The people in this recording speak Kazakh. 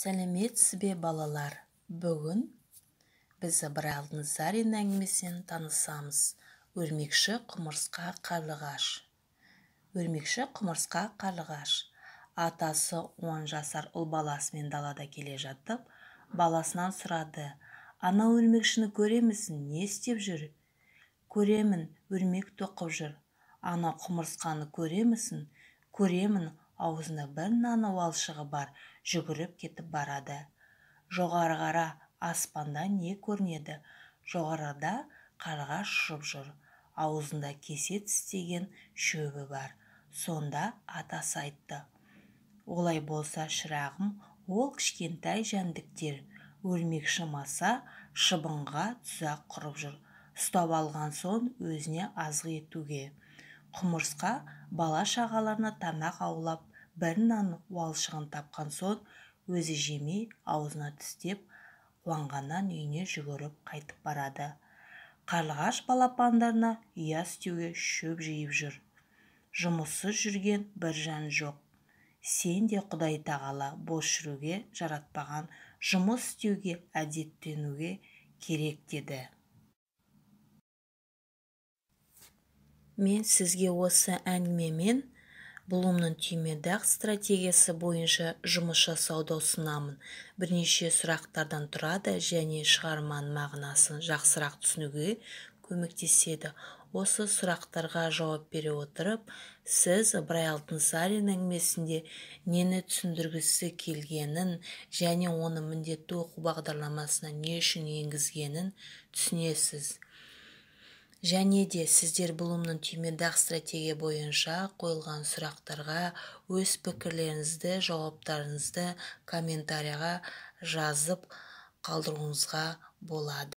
сәлеметсіз бе балалар бүгін біз ыбырай алтынсарин әңгімесімен танысамыз өрмекші құмырсқа қарлығаш өрмекші құмырсқа қарлығаш атасы он жасар ұл баласымен далада келе жатып баласынан сұрады ана өрмекшіні көремісің не істеп жүр көремін өрмек тоқып жүр ана құмырсқаны көремісің көремін аузында бір наны уалшығы бар жүгіріп кетіп барады жоғары қара аспанда не көрінеді жоғарыда қарға ұшып жүр аузында кесе тістеген шөбі бар сонда атасы айтты олай болса шырағым ол кішкентай жәндіктер өлмекші шымаса шыбынға тұзақ құрып жүр ұстап алған соң өзіне азық етуге құмырсқа бала шағаларына тамақ аулап бір нан уалшығын тапқан соң өзі жемей аузына тістеп қуанғаннан үйіне жүгіріп қайтып барады қарлығаш балапандарына ұя істеуге шөп жиып жүр жұмыссыз жүрген бір жан жоқ сен де құдай тағала бос жүруге жаратпаған жұмыс істеуге әдеттенуге керек деді мен сізге осы әңгімемен блумның түймедақ стратегиясы бойынша жұмыс жасауды ұсынамын бірнеше сұрақтардан тұрады және шығарманың мағынасын жақсырақ түсінуге көмектеседі осы сұрақтарға жауап бере отырып сіз ыбырай алтынсарин әңгімесінде нені түсіндіргісі келгенін және оны міндетті оқу бағдарламасына не үшін енгізгенін түсінесіз және де сіздер блумның түймендақ стратегия бойынша қойылған сұрақтарға өз пікірлеріңізді жауаптарыңызды комментарияға жазып қалдыруыңызға болады